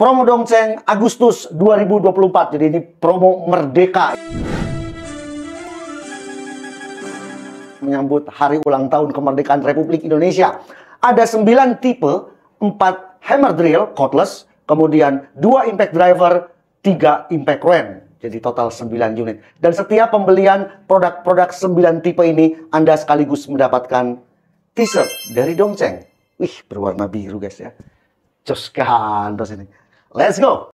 Promo Dongceng Agustus 2024. Jadi ini promo merdeka. Menyambut hari ulang tahun kemerdekaan Republik Indonesia. Ada 9 tipe, 4 hammer drill cordless, kemudian 2 impact driver, 3 impact wrench. Jadi total 9 unit. Dan setiap pembelian produk-produk 9 tipe ini Anda sekaligus mendapatkan t-shirt dari Dongceng. Wih, berwarna biru guys ya. Jos terus ini. Let's go!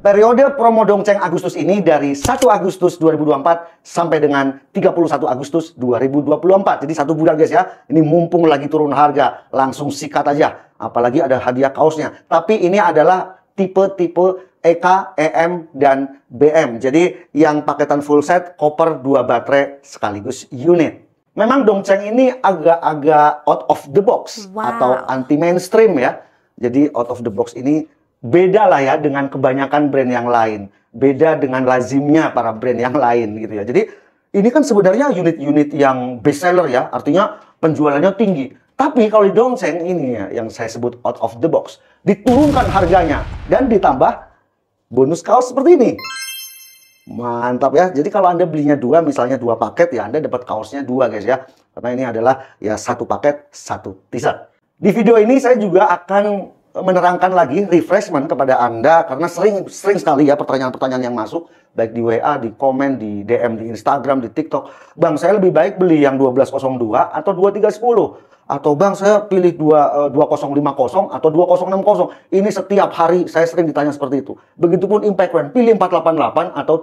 Periode promo Dongceng Agustus ini dari 1 Agustus 2024 sampai dengan 31 Agustus 2024. Jadi satu bulan guys ya. Ini mumpung lagi turun harga, langsung sikat aja. Apalagi ada hadiah kaosnya. Tapi ini adalah tipe-tipe EK, EM, dan BM. Jadi yang paketan full set, koper dua baterai sekaligus unit. Memang Dongcheng ini agak-agak out of the box wow. atau anti mainstream ya. Jadi out of the box ini beda lah ya dengan kebanyakan brand yang lain. Beda dengan lazimnya para brand yang lain gitu ya. Jadi ini kan sebenarnya unit-unit yang best seller ya. Artinya penjualannya tinggi. Tapi kalau di Dongcheng ini ya, yang saya sebut out of the box, diturunkan harganya dan ditambah bonus kaos seperti ini. Mantap ya. Jadi kalau Anda belinya dua, misalnya dua paket, ya Anda dapat kaosnya dua guys ya. Karena ini adalah ya satu paket, satu t-shirt. Di video ini saya juga akan menerangkan lagi refreshment kepada Anda karena sering sering sekali ya pertanyaan-pertanyaan yang masuk baik di WA, di komen, di DM, di Instagram, di TikTok. Bang, saya lebih baik beli yang 1202 atau 2310 atau bang saya pilih 2 2050 eh, atau 2060. Ini setiap hari saya sering ditanya seperti itu. Begitupun impact rent, pilih 488 atau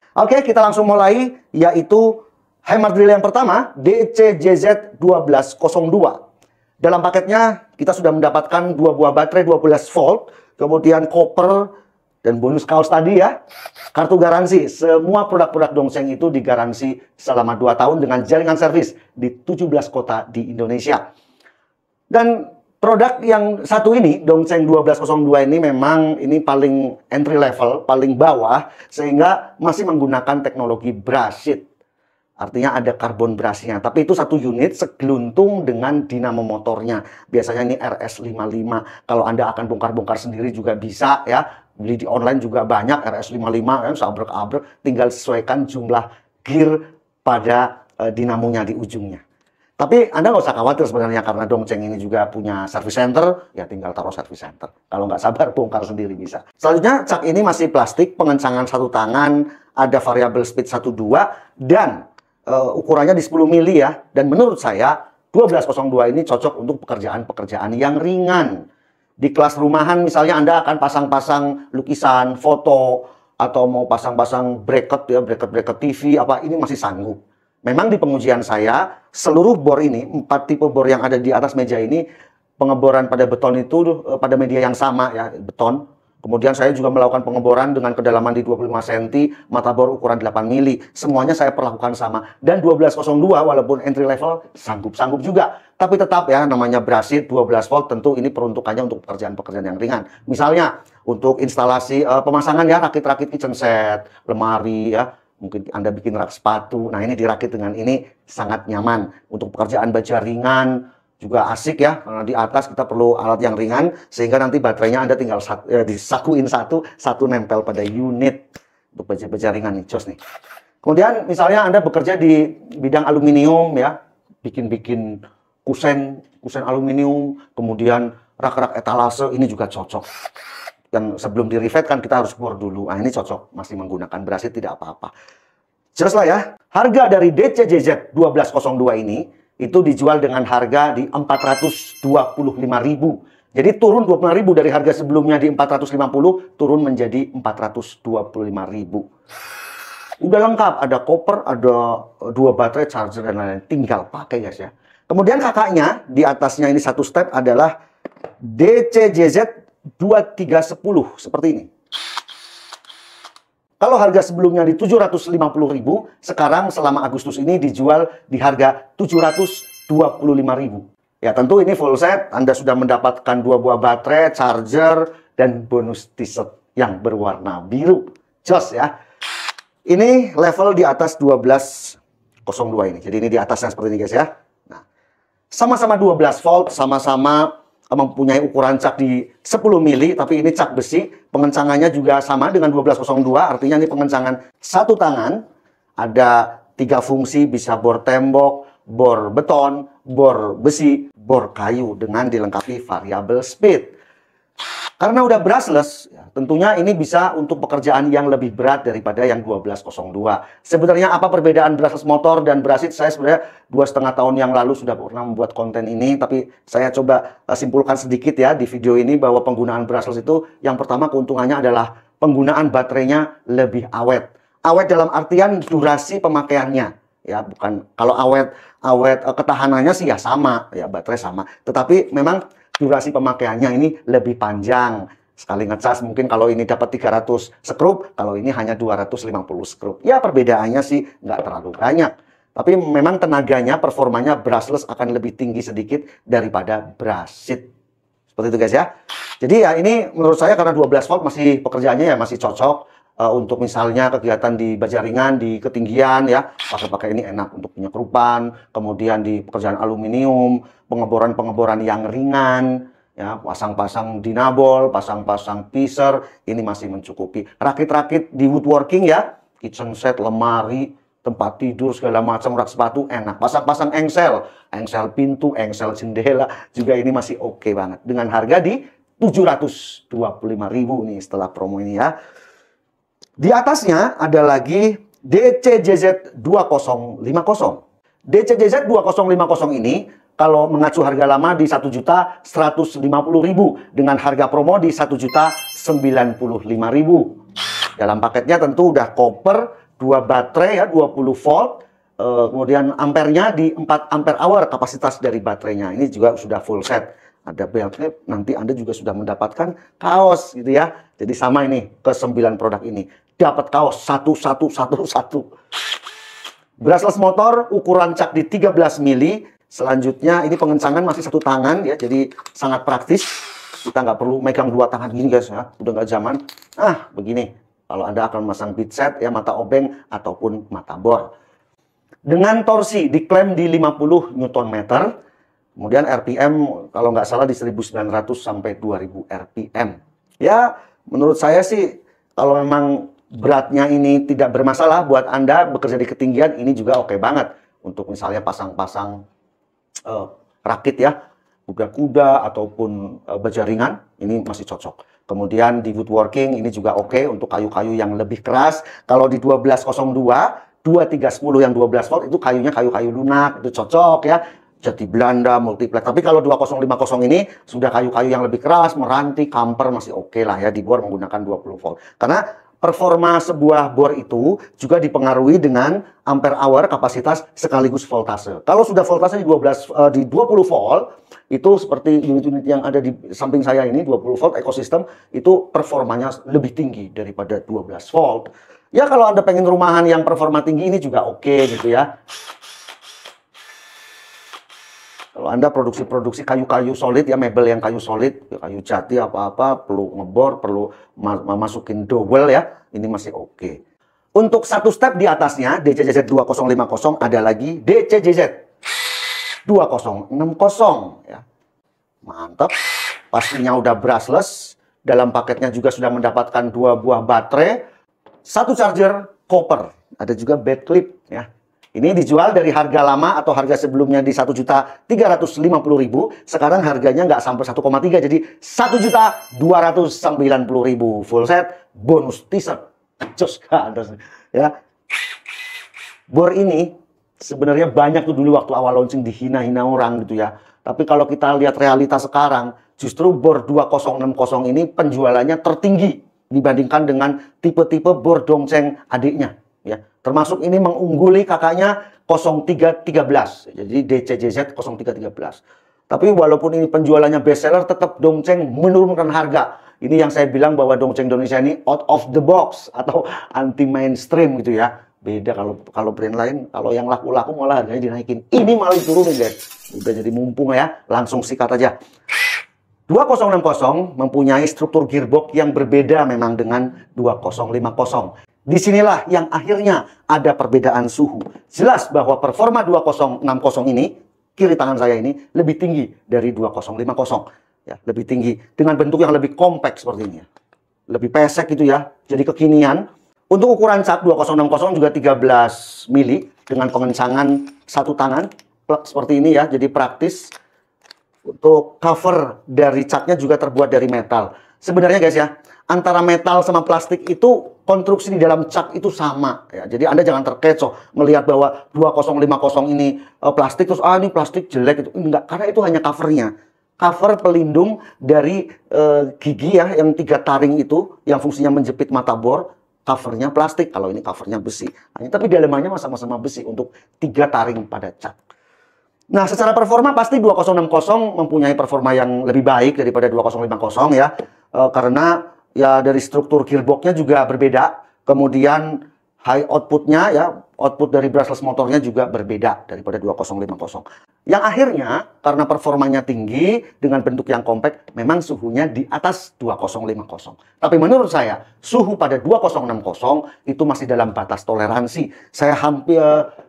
388. Oke, kita langsung mulai yaitu hammer drill yang pertama DCJZ 1202. Dalam paketnya kita sudah mendapatkan dua buah baterai 12 volt, kemudian koper dan bonus kaos tadi ya. Kartu garansi, semua produk-produk Dongseng itu digaransi selama 2 tahun dengan jaringan servis di 17 kota di Indonesia. Dan produk yang satu ini, Dongseng 1202 ini memang ini paling entry level, paling bawah, sehingga masih menggunakan teknologi sheet. Artinya ada karbon berasnya, tapi itu satu unit segeluntung dengan dinamo motornya. Biasanya ini RS55. Kalau Anda akan bongkar-bongkar sendiri juga bisa ya. Beli di online juga banyak RS55 kan ya, sabrek-abrek, tinggal sesuaikan jumlah gear pada e, dinamonya di ujungnya. Tapi Anda nggak usah khawatir sebenarnya karena Dongceng ini juga punya service center, ya tinggal taruh service center. Kalau nggak sabar bongkar sendiri bisa. Selanjutnya cak ini masih plastik, pengencangan satu tangan, ada variable speed 12 dan uh, ukurannya di 10 mili ya. Dan menurut saya 1202 ini cocok untuk pekerjaan-pekerjaan yang ringan. Di kelas rumahan misalnya Anda akan pasang-pasang lukisan, foto, atau mau pasang-pasang bracket ya, bracket-bracket TV, apa ini masih sanggup. Memang di pengujian saya, seluruh bor ini, empat tipe bor yang ada di atas meja ini, pengeboran pada beton itu eh, pada media yang sama ya, beton, Kemudian saya juga melakukan pengeboran dengan kedalaman di 25 cm, mata bor ukuran 8 mili. Semuanya saya perlakukan sama. Dan 1202 walaupun entry level sanggup-sanggup juga. Tapi tetap ya namanya brasit 12 volt tentu ini peruntukannya untuk pekerjaan-pekerjaan yang ringan. Misalnya untuk instalasi uh, pemasangan ya rakit-rakit kitchen set, lemari ya, mungkin Anda bikin rak sepatu. Nah, ini dirakit dengan ini sangat nyaman untuk pekerjaan baja ringan juga asik ya. karena eh, Di atas kita perlu alat yang ringan sehingga nanti baterainya Anda tinggal satu, eh, disakuin satu, satu nempel pada unit untuk baja-baja ringan nih, jos nih. Kemudian misalnya Anda bekerja di bidang aluminium ya, bikin-bikin kusen, kusen aluminium, kemudian rak-rak etalase ini juga cocok. Dan sebelum di kan kita harus bor dulu. Nah, ini cocok masih menggunakan berasnya tidak apa-apa. Jelas lah ya. Harga dari DCJZ 1202 ini itu dijual dengan harga di 425.000. Jadi turun 25.000 dari harga sebelumnya di 450 turun menjadi 425.000. Udah lengkap, ada koper, ada eh, dua baterai, charger dan lain-lain. Tinggal pakai guys ya. Kemudian kakaknya di atasnya ini satu step adalah DCJZ 2310 seperti ini. Kalau harga sebelumnya di 750.000, sekarang selama Agustus ini dijual di harga 725.000. Ya, tentu ini full set, Anda sudah mendapatkan dua buah baterai, charger, dan bonus t-shirt yang berwarna biru. Joss ya. Ini level di atas 1202 ini. Jadi ini di atasnya seperti ini guys ya. Nah, sama-sama 12 volt, sama-sama mempunyai ukuran cak di 10 mili, tapi ini cak besi. Pengencangannya juga sama dengan 1202, artinya ini pengencangan satu tangan. Ada tiga fungsi, bisa bor tembok, bor beton, bor besi, bor kayu dengan dilengkapi variable speed. Karena udah brushless, ya, tentunya ini bisa untuk pekerjaan yang lebih berat daripada yang 1202. Sebenarnya apa perbedaan brushless motor dan brushless? Saya sebenarnya dua setengah tahun yang lalu sudah pernah membuat konten ini, tapi saya coba eh, simpulkan sedikit ya di video ini bahwa penggunaan brushless itu yang pertama keuntungannya adalah penggunaan baterainya lebih awet. Awet dalam artian durasi pemakaiannya ya bukan kalau awet awet eh, ketahanannya sih ya sama ya baterai sama tetapi memang durasi pemakaiannya ini lebih panjang sekali ngecas mungkin kalau ini dapat 300 skrup, kalau ini hanya 250 skrup. Ya perbedaannya sih nggak terlalu banyak. Tapi memang tenaganya, performanya brushless akan lebih tinggi sedikit daripada brushed. Seperti itu guys ya. Jadi ya ini menurut saya karena 12 volt masih pekerjaannya ya masih cocok uh, untuk misalnya kegiatan di baja ringan, di ketinggian ya pakai-pakai ini enak untuk punya kerupan kemudian di pekerjaan aluminium pengeboran-pengeboran yang ringan, ya pasang-pasang dinabol, pasang-pasang piser, ini masih mencukupi. Rakit-rakit di woodworking ya, kitchen set, lemari, tempat tidur segala macam rak sepatu enak pasang-pasang engsel engsel pintu engsel jendela juga ini masih oke okay banget dengan harga di 725.000 nih setelah promo ini ya di atasnya ada lagi DCJZ 2050 DCJZ 2050 ini kalau mengacu harga lama di 1 juta 150 ribu dengan harga promo di 1 juta 95 ribu. Dalam paketnya tentu udah koper, dua baterai ya 20 volt, Uh, kemudian ampernya di 4 ampere hour kapasitas dari baterainya. Ini juga sudah full set. Ada belt clip, nanti Anda juga sudah mendapatkan kaos gitu ya. Jadi sama ini ke 9 produk ini. Dapat kaos satu satu satu satu. Brushless motor ukuran cap di 13 mili Selanjutnya ini pengencangan masih satu tangan ya, jadi sangat praktis. Kita nggak perlu megang dua tangan gini guys ya, udah nggak zaman. Ah, begini. Kalau Anda akan memasang bit set ya mata obeng ataupun mata bor. Dengan torsi diklaim di 50 Newton meter, kemudian RPM kalau nggak salah di 1900 sampai 2000 RPM. Ya, menurut saya sih kalau memang beratnya ini tidak bermasalah buat Anda bekerja di ketinggian ini juga oke okay banget untuk misalnya pasang-pasang uh, rakit ya, kuda-kuda ataupun uh, eh, baja ringan, ini masih cocok. Kemudian di woodworking ini juga oke okay untuk kayu-kayu yang lebih keras. Kalau di 1202, 2310 yang 12 volt itu kayunya kayu-kayu lunak, itu cocok ya. Jadi Belanda, multiplex. Tapi kalau 2050 ini sudah kayu-kayu yang lebih keras, meranti, kamper masih oke okay lah ya dibuat menggunakan 20 volt. Karena performa sebuah bor itu juga dipengaruhi dengan ampere hour kapasitas sekaligus voltase. Kalau sudah voltase di 12 uh, eh, di 20 volt itu seperti unit-unit yang ada di samping saya ini 20 volt ekosistem itu performanya lebih tinggi daripada 12 volt. Ya kalau Anda pengen rumahan yang performa tinggi ini juga oke okay, gitu ya. Kalau Anda produksi-produksi kayu-kayu solid ya mebel yang kayu solid, ya, kayu jati apa-apa perlu ngebor, perlu ma masukin dowel ya, ini masih oke. Okay. Untuk satu step di atasnya DCJZ 2050 ada lagi DCJZ 2060 ya. Mantap. Pastinya udah brushless, dalam paketnya juga sudah mendapatkan dua buah baterai, satu charger, koper, ada juga bed clip ya. Ini dijual dari harga lama atau harga sebelumnya di juta ribu. sekarang harganya nggak sampai 1,3 jadi juta ribu full set bonus teaser. Jos ya. Bor ini sebenarnya banyak tuh dulu waktu awal launching dihina-hina orang gitu ya. Tapi kalau kita lihat realita sekarang, justru bor 2060 ini penjualannya tertinggi dibandingkan dengan tipe-tipe bor dongceng adiknya ya. Termasuk ini mengungguli kakaknya 0313. Jadi DCJZ 0313. Tapi walaupun ini penjualannya best seller tetap Dongceng menurunkan harga. Ini yang saya bilang bahwa Dongceng Indonesia ini out of the box atau anti mainstream gitu ya. Beda kalau kalau brand lain, kalau yang laku-laku malah harganya dinaikin. Ini malah turunin guys. Udah jadi mumpung ya, langsung sikat aja. 2060 mempunyai struktur gearbox yang berbeda memang dengan 2050. Disinilah yang akhirnya ada perbedaan suhu. Jelas bahwa performa 2060 ini, kiri tangan saya ini, lebih tinggi dari 2050. Ya, lebih tinggi. Dengan bentuk yang lebih kompak seperti ini. Ya. Lebih pesek gitu ya. Jadi kekinian. Untuk ukuran cat 2060 juga 13 mili. Dengan pengencangan satu tangan. Seperti ini ya, jadi praktis. Untuk cover dari catnya juga terbuat dari metal. Sebenarnya guys ya, antara metal sama plastik itu konstruksi di dalam cak itu sama ya. Jadi Anda jangan terkecoh melihat bahwa 2050 ini uh, plastik terus ah ini plastik jelek itu enggak karena itu hanya covernya. Cover pelindung dari uh, gigi ya yang tiga taring itu yang fungsinya menjepit mata bor covernya plastik kalau ini covernya besi. Hanya nah, tapi dalamnya sama-sama besi untuk tiga taring pada cak. Nah, secara performa pasti 2060 mempunyai performa yang lebih baik daripada 2050 ya. Eh, karena ya dari struktur gearboxnya juga berbeda. Kemudian high outputnya ya output dari brushless motornya juga berbeda daripada 2050 yang akhirnya karena performanya tinggi dengan bentuk yang compact memang suhunya di atas 2050 tapi menurut saya suhu pada 2060 itu masih dalam batas toleransi saya hampir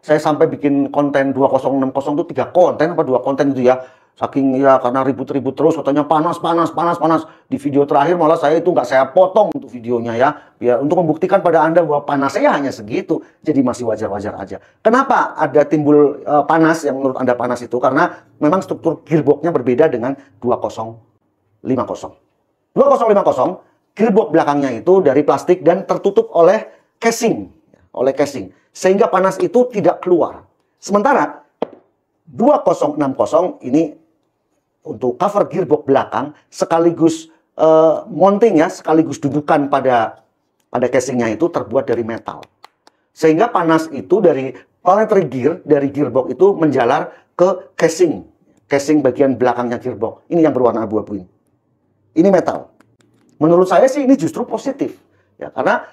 saya sampai bikin konten 2060 itu tiga konten apa dua konten itu ya saking ya karena ribut-ribut terus katanya panas panas panas panas di video terakhir malah saya itu nggak saya potong untuk videonya ya biar untuk membuktikan pada anda bahwa panas saya hanya segitu jadi masih wajar-wajar aja kenapa ada timbul uh, panas yang menurut anda panas itu karena memang struktur gearboxnya berbeda dengan 2050 2050 gearbox belakangnya itu dari plastik dan tertutup oleh casing oleh casing sehingga panas itu tidak keluar sementara 2060 ini untuk cover gearbox belakang sekaligus uh, mountingnya sekaligus dudukan pada pada casingnya itu terbuat dari metal. Sehingga panas itu dari planetary gear dari gearbox itu menjalar ke casing, casing bagian belakangnya gearbox. Ini yang berwarna abu-abu ini. Ini metal. Menurut saya sih ini justru positif. Ya, karena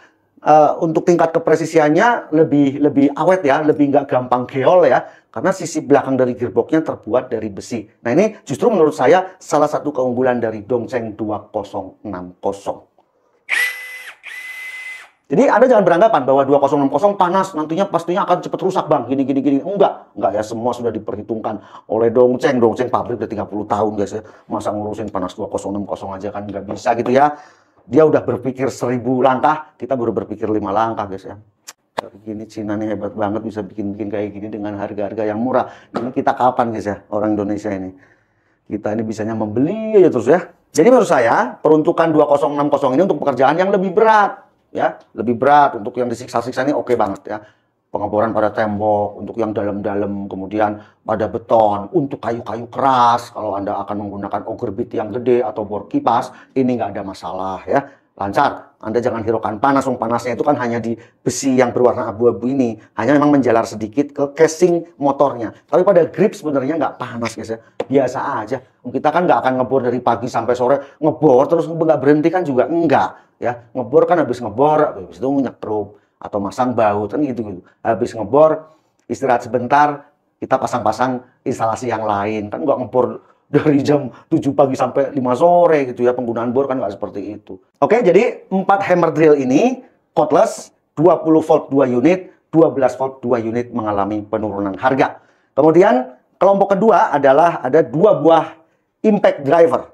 uh, untuk tingkat kepresisiannya lebih lebih awet ya, lebih nggak gampang geol ya. Karena sisi belakang dari gearboxnya terbuat dari besi. Nah ini justru menurut saya salah satu keunggulan dari Dongcheng 2060. Jadi Anda jangan beranggapan bahwa 2060 panas nantinya pastinya akan cepat rusak bang, gini gini gini. Enggak, enggak ya semua sudah diperhitungkan oleh Dongcheng. Dongcheng pabrik udah 30 tahun guys ya. Masa ngurusin panas 2060 aja kan nggak bisa gitu ya. Dia udah berpikir seribu langkah, kita baru berpikir lima langkah guys ya begini, Cina nih hebat banget bisa bikin-bikin kayak gini dengan harga-harga yang murah. Ini kita kapan guys ya, orang Indonesia ini. Kita ini bisanya membeli aja terus ya. Jadi menurut saya, peruntukan 2060 ini untuk pekerjaan yang lebih berat. ya Lebih berat, untuk yang disiksa-siksa ini oke okay banget ya. Pengeboran pada tembok, untuk yang dalam-dalam, kemudian pada beton, untuk kayu-kayu keras, kalau Anda akan menggunakan ogre bit yang gede atau bor kipas, ini nggak ada masalah ya. Lancar, anda jangan hiraukan panas, um, panasnya itu kan hanya di besi yang berwarna abu-abu ini. Hanya memang menjalar sedikit ke casing motornya. Tapi pada grip sebenarnya nggak panas guys ya. Biasa aja. Kita kan nggak akan ngebor dari pagi sampai sore. Ngebor terus nggak berhenti kan juga enggak. Ya, ngebor kan habis ngebor, habis itu nyetrup atau masang baut kan gitu gitu. Habis ngebor istirahat sebentar, kita pasang-pasang instalasi yang lain kan nggak ngebor dari jam 7 pagi sampai 5 sore gitu ya. Penggunaan bor kan nggak seperti itu. Oke, jadi 4 hammer drill ini cordless, 20 volt 2 unit, 12 volt 2 unit mengalami penurunan harga. Kemudian kelompok kedua adalah ada dua buah impact driver.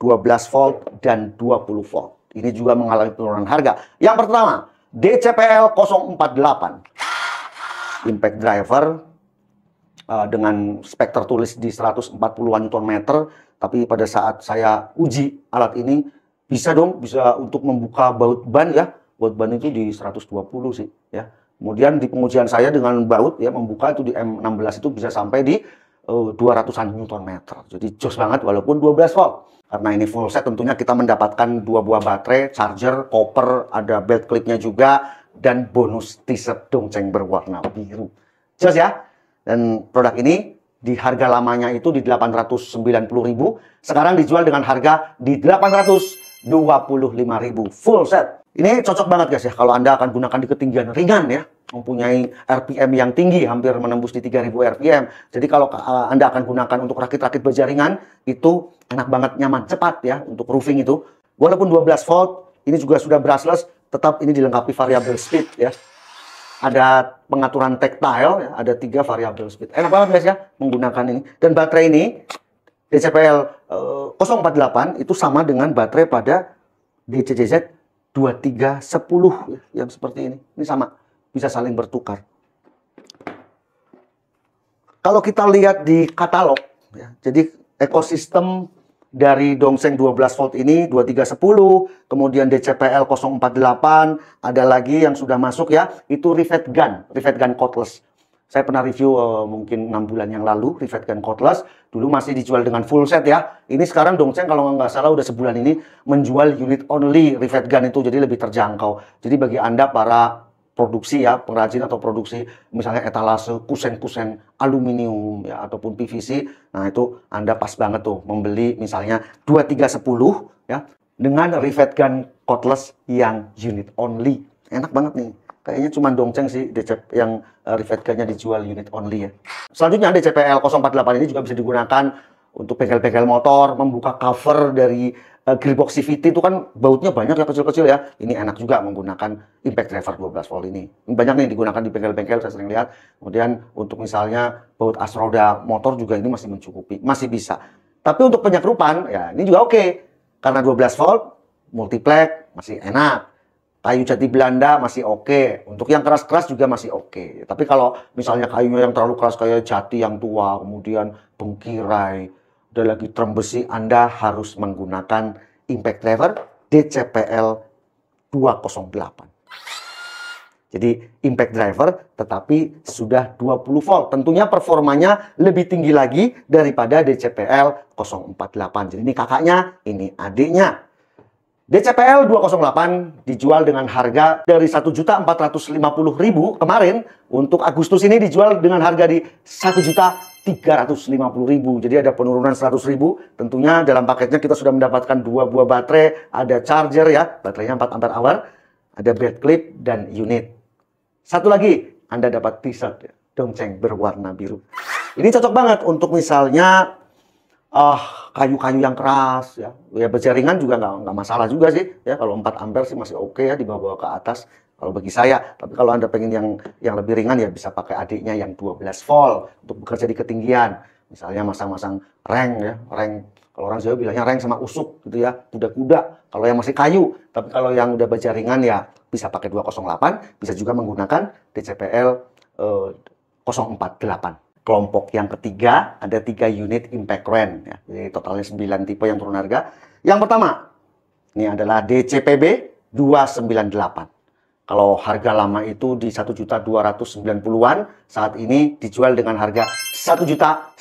12 volt dan 20 volt. Ini juga mengalami penurunan harga. Yang pertama, DCPL 048. Impact driver Eh, dengan spekter tulis di 140-an ton meter, tapi pada saat saya uji alat ini bisa dong bisa untuk membuka baut ban ya. Baut ban itu di 120 sih ya. Kemudian di pengujian saya dengan baut ya membuka itu di M16 itu bisa sampai di uh, eh, 200-an Newton meter. Jadi jos banget walaupun 12 volt. Karena ini full set tentunya kita mendapatkan dua buah baterai, charger, koper, ada belt clipnya juga, dan bonus t-shirt dongceng berwarna biru. Jos ya? Dan produk ini di harga lamanya itu di 890.000, sekarang dijual dengan harga di 825.000 full set. Ini cocok banget guys ya kalau Anda akan gunakan di ketinggian ringan ya, mempunyai RPM yang tinggi hampir menembus di 3000 RPM. Jadi kalau eh, Anda akan gunakan untuk rakit-rakit berjaringan itu enak banget nyaman cepat ya untuk roofing itu. Walaupun 12 volt ini juga sudah brushless tetap ini dilengkapi variable speed ya ada pengaturan tactile, ya, ada tiga variabel speed. Enak banget guys ya menggunakan ini. Dan baterai ini DCPL uh, 048 itu sama dengan baterai pada DCCZ 2310 ya, yang seperti ini. Ini sama, bisa saling bertukar. Kalau kita lihat di katalog, ya, jadi ekosistem dari dongseng 12 volt ini 2310, kemudian DCPL 048, ada lagi yang sudah masuk ya, itu rivet gun, rivet gun cordless. Saya pernah review uh, mungkin enam bulan yang lalu rivet gun cordless, dulu masih dijual dengan full set ya. Ini sekarang dongseng kalau nggak salah udah sebulan ini menjual unit only rivet gun itu jadi lebih terjangkau. Jadi bagi Anda para produksi ya, pengrajin atau produksi misalnya etalase, kusen-kusen aluminium ya ataupun PVC. Nah, itu Anda pas banget tuh membeli misalnya 2310 ya dengan rivet gun cordless yang unit only. Enak banget nih. Kayaknya cuma dongceng sih DCP yang eh, rivet gunnya dijual unit only ya. Selanjutnya DCPL 048 ini juga bisa digunakan untuk bengkel-bengkel motor, membuka cover dari uh, eh, CVT itu kan bautnya banyak ya kecil-kecil ya. Ini enak juga menggunakan impact driver 12 volt ini. Banyak nih digunakan di bengkel-bengkel saya sering lihat. Kemudian untuk misalnya baut as roda motor juga ini masih mencukupi, masih bisa. Tapi untuk penyekrupan ya ini juga oke. Okay. Karena 12 volt multiplex masih enak. Kayu jati Belanda masih oke, untuk yang keras-keras juga masih oke. Tapi kalau misalnya kayunya yang terlalu keras kayak jati yang tua, kemudian bengkirai, ada lagi trembesi, Anda harus menggunakan impact driver DCPL 208. Jadi impact driver tetapi sudah 20 volt. Tentunya performanya lebih tinggi lagi daripada DCPL 048. Jadi ini kakaknya, ini adiknya. DCPL 208 dijual dengan harga dari 1.450.000 kemarin untuk Agustus ini dijual dengan harga di 1.350.000. Jadi ada penurunan 100.000. Tentunya dalam paketnya kita sudah mendapatkan dua buah baterai, ada charger ya, baterainya 4 ampere hour, ada bed clip dan unit. Satu lagi, Anda dapat t-shirt ya, dongceng berwarna biru. Ini cocok banget untuk misalnya ah kayu-kayu yang keras ya ya ringan juga nggak nggak masalah juga sih ya kalau 4 ampere sih masih oke okay ya dibawa-bawa ke atas kalau bagi saya tapi kalau anda pengen yang yang lebih ringan ya bisa pakai adiknya yang 12 volt untuk bekerja di ketinggian misalnya masang-masang reng ya reng kalau orang Jawa bilangnya reng sama usuk gitu ya kuda-kuda kalau yang masih kayu tapi kalau yang udah ringan ya bisa pakai 208 bisa juga menggunakan DCPL eh, 048 Kelompok yang ketiga ada tiga unit impact rent. Ya. Jadi totalnya 9 tipe yang turun harga. Yang pertama, ini adalah DCPB 298. Kalau harga lama itu di 1.290-an, saat ini dijual dengan harga 1.190.000.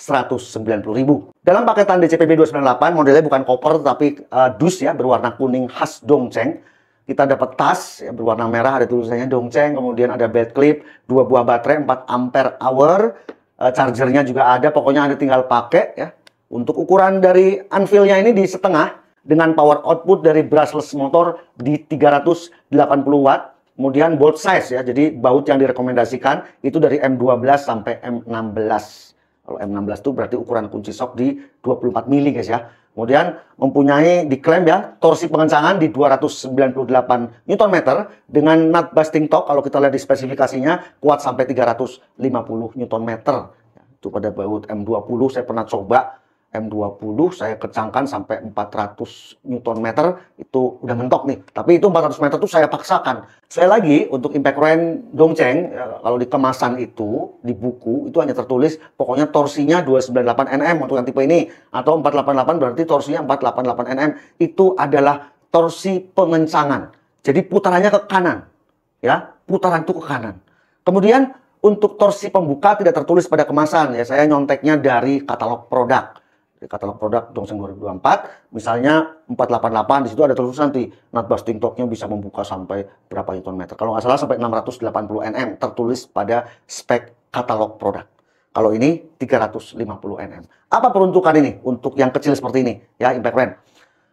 Dalam paketan DCPB 298, modelnya bukan koper tapi uh, dus ya, berwarna kuning khas Dongcheng kita dapat tas ya, berwarna merah ada tulisannya Dongcheng, kemudian ada bed clip, dua buah baterai 4 ampere hour, uh, chargernya juga ada. Pokoknya Anda tinggal pakai ya. Untuk ukuran dari anvilnya ini di setengah dengan power output dari brushless motor di 380 watt. Kemudian bolt size ya, jadi baut yang direkomendasikan itu dari M12 sampai M16. Kalau M16 itu berarti ukuran kunci sok di 24 mili guys ya. Kemudian mempunyai diklaim ya torsi pengencangan di 298 Nm dengan nut busting torque kalau kita lihat di spesifikasinya kuat sampai 350 Nm. Itu pada baut M20 saya pernah coba M20 saya kencangkan sampai 400 Newton meter itu udah mentok nih. Tapi itu 400 meter tuh saya paksakan. Saya lagi untuk impact range dongceng ya, kalau di kemasan itu di buku itu hanya tertulis pokoknya torsinya 298 Nm untuk yang tipe ini atau 488 berarti torsinya 488 Nm itu adalah torsi pengencangan. Jadi putarannya ke kanan. Ya, putaran itu ke kanan. Kemudian untuk torsi pembuka tidak tertulis pada kemasan ya saya nyonteknya dari katalog produk katalog produk Dongseng 2024, misalnya 488 di situ ada tulisan nanti not busting talknya bisa membuka sampai berapa newton meter. Kalau nggak salah sampai 680 Nm tertulis pada spek katalog produk. Kalau ini 350 Nm. Apa peruntukan ini untuk yang kecil seperti ini ya impact rent?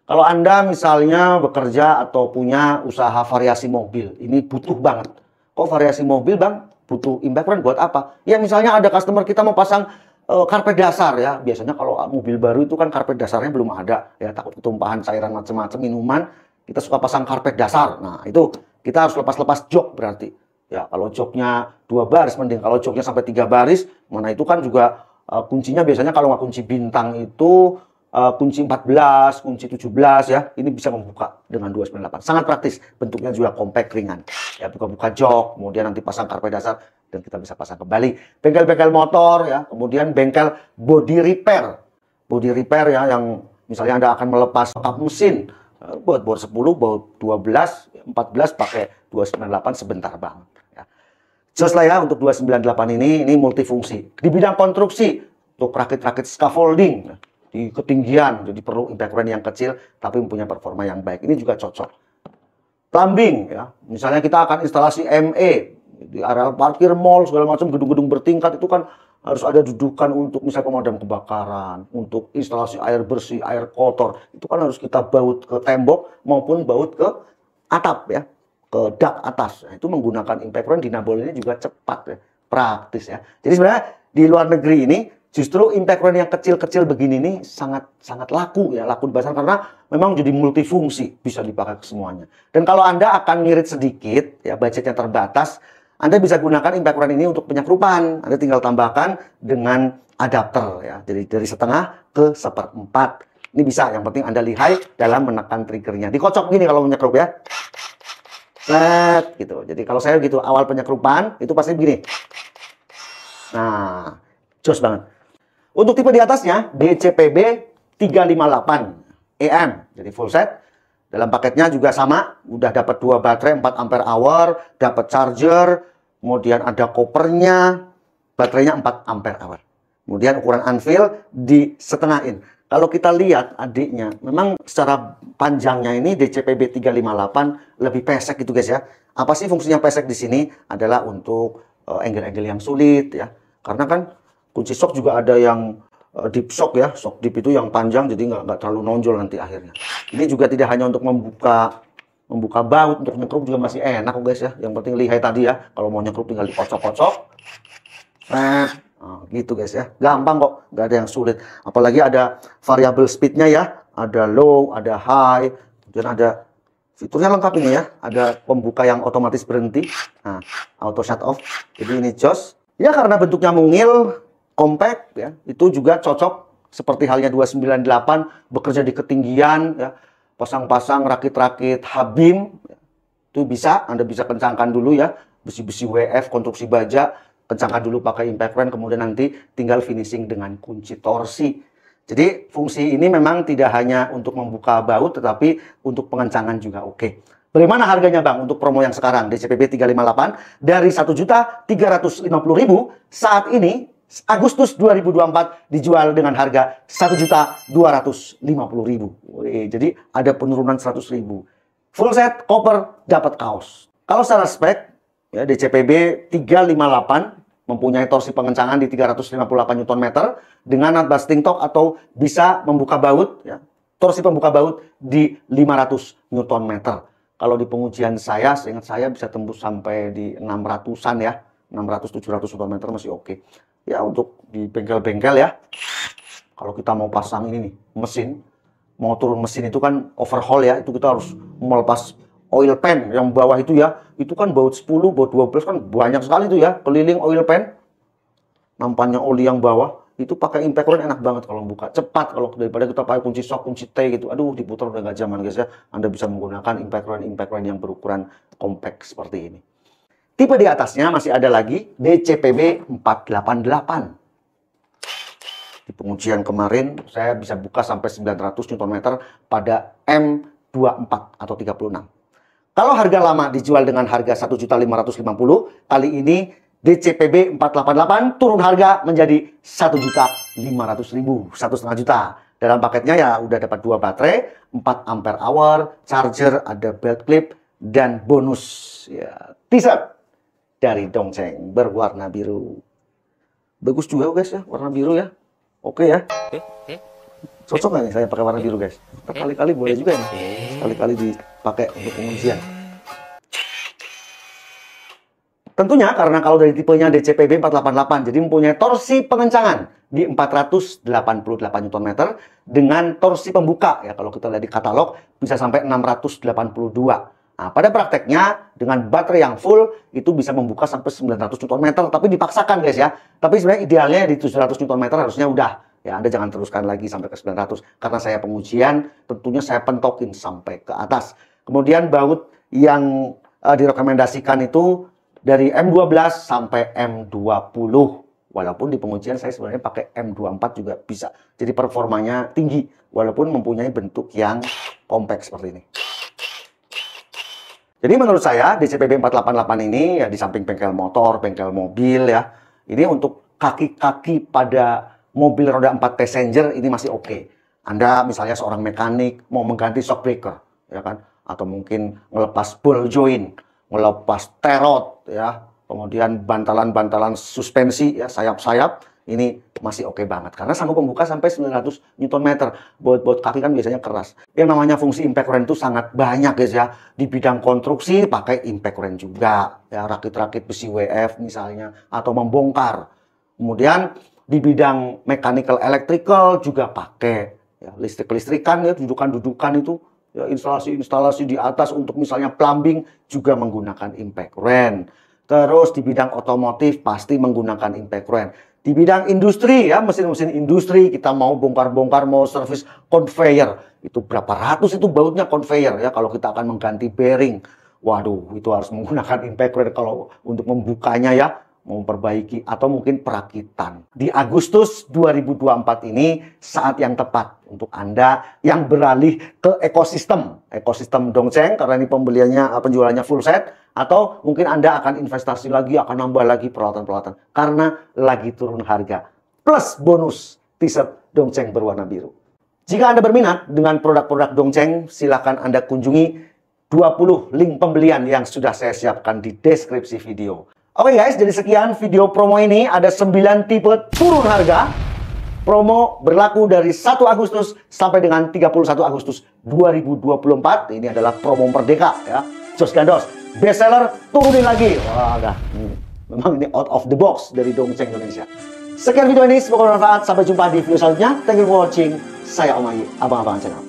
Kalau Anda misalnya bekerja atau punya usaha variasi mobil, ini butuh banget. Kok variasi mobil, Bang? Butuh impact rent buat apa? Ya misalnya ada customer kita mau pasang uh, karpet dasar ya. Biasanya kalau mobil baru itu kan karpet dasarnya belum ada ya takut tumpahan cairan macam-macam minuman, kita suka pasang karpet dasar. Nah, itu kita harus lepas-lepas jok berarti. Ya, kalau joknya dua baris mending kalau joknya sampai tiga baris, mana itu kan juga uh, kuncinya biasanya kalau nggak kunci bintang itu uh, kunci 14, kunci 17 ya. Ini bisa membuka dengan 298. Sangat praktis, bentuknya juga compact ringan. Ya, buka-buka jok, kemudian nanti pasang karpet dasar dan kita bisa pasang kembali. Bengkel-bengkel motor ya, kemudian bengkel body repair. Body repair ya yang misalnya Anda akan melepas kap mesin eh, buat bor 10, bor 12, 14 ya, pakai 298 sebentar banget ya. Jelas lah ya untuk 298 ini ini multifungsi. Di bidang konstruksi untuk rakit-rakit scaffolding ya, di ketinggian jadi perlu impact run yang kecil tapi mempunyai performa yang baik. Ini juga cocok. Plumbing ya. Misalnya kita akan instalasi ME di area parkir mall segala macam gedung-gedung bertingkat itu kan harus ada dudukan untuk misal pemadam kebakaran, untuk instalasi air bersih, air kotor. Itu kan harus kita baut ke tembok maupun baut ke atap ya, ke dak atas. Nah, itu menggunakan impact run ini juga cepat ya, praktis ya. Jadi sebenarnya di luar negeri ini justru impact run yang kecil-kecil begini ini sangat sangat laku ya, laku di pasar karena memang jadi multifungsi, bisa dipakai semuanya. Dan kalau Anda akan ngirit sedikit ya budgetnya terbatas, anda bisa gunakan ukuran ini untuk penyekrupan. Anda tinggal tambahkan dengan adapter ya. Jadi dari setengah ke seperempat. Ini bisa, yang penting Anda lihai dalam menekan triggernya. Dikocok gini kalau menyekrup ya. Set, gitu. Jadi kalau saya gitu awal penyekrupan itu pasti begini. Nah, jos banget. Untuk tipe di atasnya DCPB 358 EM, jadi full set. Dalam paketnya juga sama, udah dapat dua baterai 4 ampere hour, dapat charger, kemudian ada kopernya, baterainya 4 ampere hour. Kemudian ukuran anvil di setengahin. Kalau kita lihat adiknya, memang secara panjangnya ini DCPB 358 lebih pesek gitu guys ya. Apa sih fungsinya pesek di sini? Adalah untuk eh, angle-angle yang sulit ya. Karena kan kunci shock juga ada yang Eh, deep shock ya shock deep itu yang panjang jadi nggak nggak terlalu nonjol nanti akhirnya ini juga tidak hanya untuk membuka membuka baut untuk nyekrup juga masih enak kok guys ya yang penting lihai tadi ya kalau mau nyekrup tinggal dikocok-kocok nah oh, gitu guys ya gampang kok nggak ada yang sulit apalagi ada variabel speednya ya ada low ada high kemudian ada fiturnya lengkap ini ya ada pembuka yang otomatis berhenti nah auto shut off jadi ini jos ya karena bentuknya mungil compact ya, itu juga cocok seperti halnya 298 bekerja di ketinggian ya, pasang-pasang rakit-rakit habim ya. itu bisa Anda bisa kencangkan dulu ya besi-besi WF konstruksi baja kencangkan dulu pakai impact wrench kemudian nanti tinggal finishing dengan kunci torsi. Jadi fungsi ini memang tidak hanya untuk membuka baut tetapi untuk pengencangan juga oke. Okay. Bagaimana harganya Bang untuk promo yang sekarang DCPB 358 dari 1.350.000 saat ini Agustus 2024 dijual dengan harga 1.250.000. Jadi ada penurunan 100.000. Full set koper dapat kaos. Kalau secara spek ya DCPB 358 mempunyai torsi pengencangan di 358 Nm dengan nut busting torque atau bisa membuka baut ya. Torsi pembuka baut di 500 Nm. Kalau di pengujian saya, seingat saya bisa tembus sampai di 600-an ya. 600 700 Nm masih oke. Okay ya untuk di bengkel-bengkel ya kalau kita mau pasang ini nih mesin mau turun mesin itu kan overhaul ya itu kita harus melepas oil pan yang bawah itu ya itu kan baut 10 baut 12 kan banyak sekali itu ya keliling oil pan nampaknya oli yang bawah itu pakai impact rod enak banget kalau buka cepat kalau daripada kita pakai kunci sok kunci T gitu aduh diputar udah gak zaman guys ya Anda bisa menggunakan impact rod impact rod yang berukuran kompak seperti ini Tipe di atasnya masih ada lagi DCPB 488. Di pengujian kemarin saya bisa buka sampai 900 Nm pada M24 atau 36. Kalau harga lama dijual dengan harga 1.550, kali ini DCPB 488 turun harga menjadi 1.500.000, setengah juta. Dalam paketnya ya udah dapat dua baterai, 4 ampere hour, charger, ada belt clip dan bonus ya t-shirt dari dongceng berwarna biru. Bagus juga guys ya, warna biru ya. Oke ya. Cocok nggak nih saya pakai warna biru guys? Kali-kali boleh juga nih. Kali-kali dipakai untuk pengungsian. Tentunya karena kalau dari tipenya DCPB 488, jadi mempunyai torsi pengencangan di 488 Nm dengan torsi pembuka ya kalau kita lihat di katalog bisa sampai 682 Nah, pada prakteknya dengan baterai yang full itu bisa membuka sampai 900 Nm tapi dipaksakan guys ya. Tapi sebenarnya idealnya di 700 Nm harusnya udah ya Anda jangan teruskan lagi sampai ke 900 karena saya pengujian tentunya saya pentokin sampai ke atas. Kemudian baut yang uh, direkomendasikan itu dari M12 sampai M20 walaupun di pengujian saya sebenarnya pakai M24 juga bisa. Jadi performanya tinggi walaupun mempunyai bentuk yang kompak seperti ini. Jadi menurut saya di CPB 488 ini ya di samping bengkel motor, bengkel mobil ya, ini untuk kaki-kaki pada mobil roda 4 passenger ini masih oke. Okay. Anda misalnya seorang mekanik mau mengganti shock breaker ya kan atau mungkin melepas ball joint, melepas terot ya, kemudian bantalan-bantalan suspensi ya sayap-sayap ini masih oke okay banget karena sanggup membuka sampai 900 newton meter. Buat buat kaki kan biasanya keras. Yang namanya fungsi impact crank itu sangat banyak guys ya. Di bidang konstruksi pakai impact crank juga. Ya rakit-rakit besi WF misalnya atau membongkar. Kemudian di bidang mechanical electrical juga pakai ya listrik-listrikan ya dudukan-dudukan itu ya instalasi-instalasi di atas untuk misalnya plumbing juga menggunakan impact crank. Terus di bidang otomotif pasti menggunakan impact crank. Di bidang industri ya, mesin-mesin industri kita mau bongkar-bongkar, mau service conveyor. Itu berapa ratus itu bautnya conveyor ya kalau kita akan mengganti bearing. Waduh, itu harus menggunakan impact kalau untuk membukanya ya memperbaiki atau mungkin perakitan. Di Agustus 2024 ini saat yang tepat untuk Anda yang beralih ke ekosistem, ekosistem Dongceng karena ini pembeliannya eh, penjualannya full set atau mungkin Anda akan investasi lagi, akan nambah lagi peralatan-peralatan karena lagi turun harga. Plus bonus t-shirt Dongceng berwarna biru. Jika Anda berminat dengan produk-produk Dongceng, silakan Anda kunjungi 20 link pembelian yang sudah saya siapkan di deskripsi video. Oke okay guys, jadi sekian video promo ini. Ada 9 tipe turun harga. Promo berlaku dari 1 Agustus sampai dengan 31 Agustus 2024. Ini adalah promo Merdeka ya. Jos Gandos, seller turunin lagi. Wah, dah. Memang ini out of the box dari Dongceng Indonesia. Sekian video ini, semoga bermanfaat. Sampai jumpa di video selanjutnya. Thank you for watching. Saya Omayi, Abang Abang Channel.